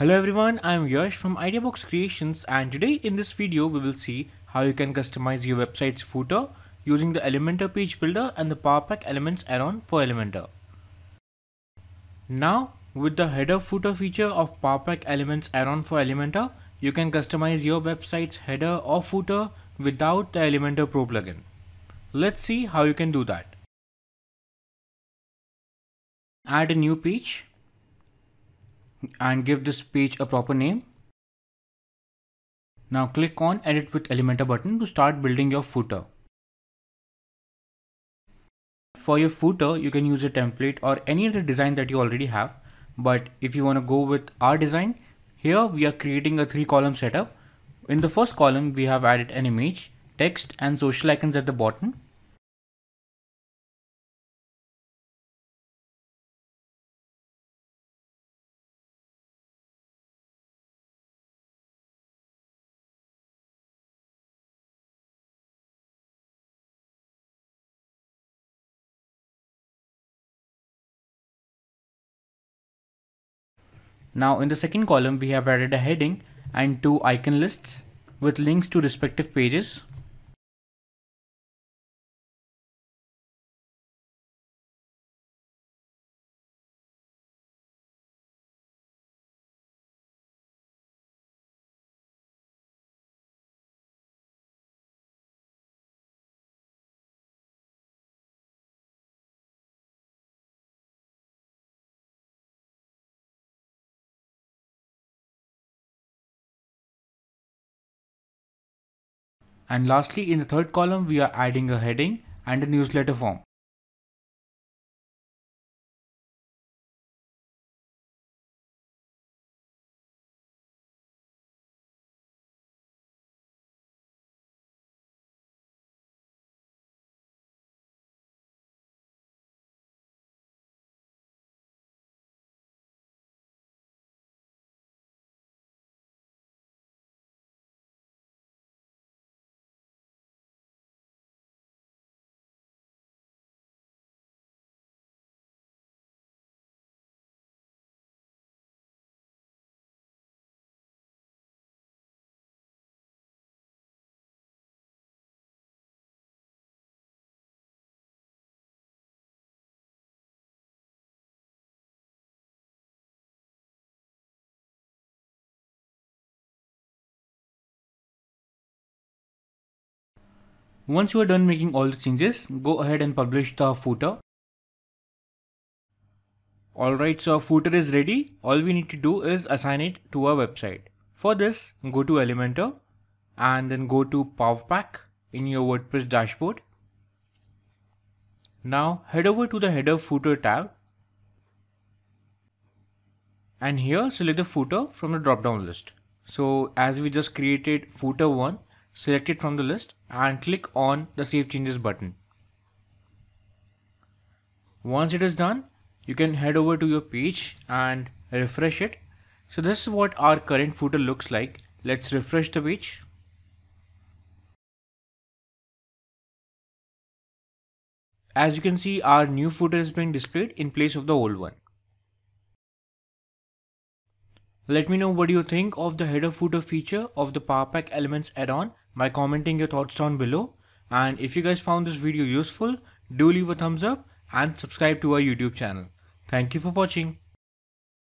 Hello everyone, I am Yash from Ideabox Creations and today in this video we will see how you can customize your website's footer using the Elementor page builder and the Powerpack Elements add-on for Elementor. Now with the header footer feature of Powerpack Elements add-on for Elementor, you can customize your website's header or footer without the Elementor Pro plugin. Let's see how you can do that. Add a new page and give this page a proper name. Now click on edit with Elementor button to start building your footer. For your footer, you can use a template or any other design that you already have. But if you want to go with our design, here we are creating a three column setup. In the first column, we have added an image, text and social icons at the bottom. Now in the second column we have added a heading and two icon lists with links to respective pages And lastly, in the third column, we are adding a heading and a newsletter form. Once you are done making all the changes, go ahead and publish the footer. Alright, so our footer is ready. All we need to do is assign it to our website. For this, go to Elementor and then go to PowerPack in your WordPress dashboard. Now head over to the header footer tab and here select the footer from the drop down list. So as we just created footer 1, select it from the list and click on the save changes button. Once it is done, you can head over to your page and refresh it. So this is what our current footer looks like. Let's refresh the page. As you can see, our new footer is being displayed in place of the old one. Let me know what you think of the header footer feature of the PowerPack Elements add-on by commenting your thoughts down below. And if you guys found this video useful, do leave a thumbs up and subscribe to our YouTube channel. Thank you for watching.